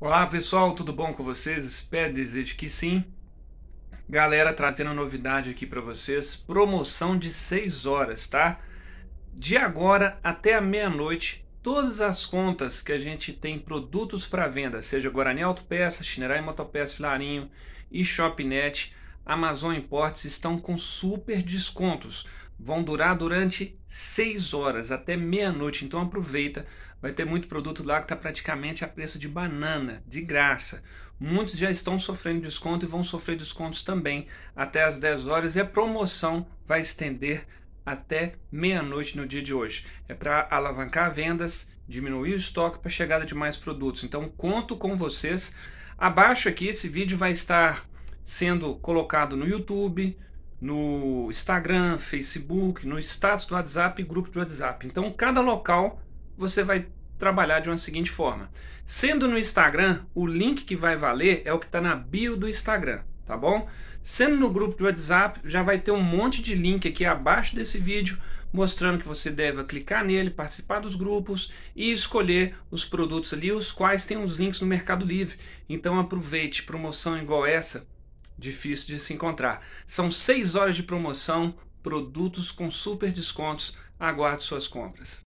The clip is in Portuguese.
Olá pessoal, tudo bom com vocês? Espero, desejo que sim. Galera, trazendo novidade aqui para vocês, promoção de 6 horas, tá? De agora até a meia-noite, todas as contas que a gente tem produtos para venda, seja Guarani Autopeça, Chinerai Motopeça, Filarinho e Shopnet, Amazon Imports estão com super descontos. Vão durar durante 6 horas, até meia-noite, então aproveita. Vai ter muito produto lá que está praticamente a preço de banana, de graça. Muitos já estão sofrendo desconto e vão sofrer descontos também até as 10 horas e a promoção vai estender até meia-noite no dia de hoje. É para alavancar vendas, diminuir o estoque para chegada de mais produtos. Então conto com vocês. Abaixo aqui esse vídeo vai estar sendo colocado no YouTube, no Instagram, Facebook, no status do WhatsApp e grupo do WhatsApp. Então, cada local você vai trabalhar de uma seguinte forma. Sendo no Instagram, o link que vai valer é o que está na bio do Instagram, tá bom? Sendo no grupo do WhatsApp, já vai ter um monte de link aqui abaixo desse vídeo mostrando que você deve clicar nele, participar dos grupos e escolher os produtos ali, os quais têm os links no Mercado Livre. Então aproveite promoção igual essa difícil de se encontrar. São seis horas de promoção, produtos com super descontos. Aguarde suas compras.